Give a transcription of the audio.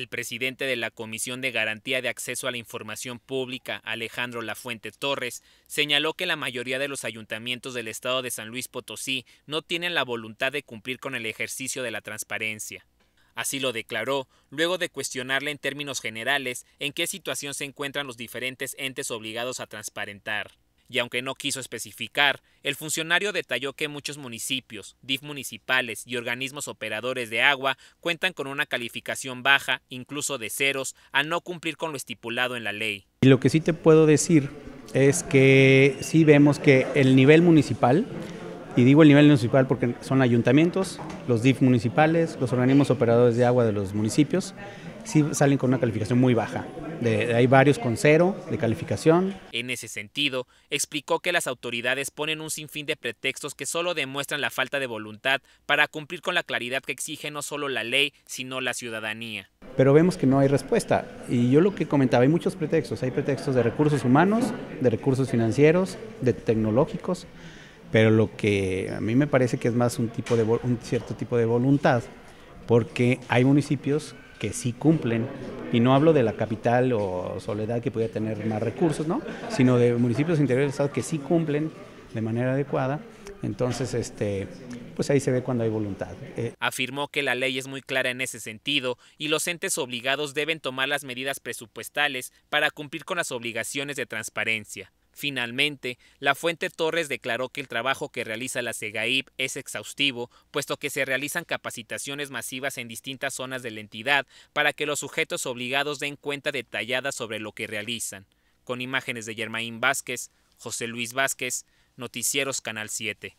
El presidente de la Comisión de Garantía de Acceso a la Información Pública, Alejandro Lafuente Torres, señaló que la mayoría de los ayuntamientos del estado de San Luis Potosí no tienen la voluntad de cumplir con el ejercicio de la transparencia. Así lo declaró, luego de cuestionarle en términos generales en qué situación se encuentran los diferentes entes obligados a transparentar y aunque no quiso especificar, el funcionario detalló que muchos municipios, DIF municipales y organismos operadores de agua cuentan con una calificación baja, incluso de ceros, al no cumplir con lo estipulado en la ley. Y lo que sí te puedo decir es que sí vemos que el nivel municipal, y digo el nivel municipal porque son ayuntamientos, los DIF municipales, los organismos operadores de agua de los municipios, sí salen con una calificación muy baja. De, hay varios con cero de calificación. En ese sentido, explicó que las autoridades ponen un sinfín de pretextos que solo demuestran la falta de voluntad para cumplir con la claridad que exige no solo la ley, sino la ciudadanía. Pero vemos que no hay respuesta. Y yo lo que comentaba, hay muchos pretextos. Hay pretextos de recursos humanos, de recursos financieros, de tecnológicos. Pero lo que a mí me parece que es más un, tipo de, un cierto tipo de voluntad, porque hay municipios que sí cumplen. Y no hablo de la capital o Soledad que pudiera tener más recursos, ¿no? Sino de municipios interiores del Estado que sí cumplen de manera adecuada. Entonces, este, pues ahí se ve cuando hay voluntad. Eh, Afirmó que la ley es muy clara en ese sentido y los entes obligados deben tomar las medidas presupuestales para cumplir con las obligaciones de transparencia. Finalmente, la fuente Torres declaró que el trabajo que realiza la SEGAIP es exhaustivo, puesto que se realizan capacitaciones masivas en distintas zonas de la entidad para que los sujetos obligados den cuenta detallada sobre lo que realizan. Con imágenes de Germain Vázquez, José Luis Vázquez, Noticieros Canal 7.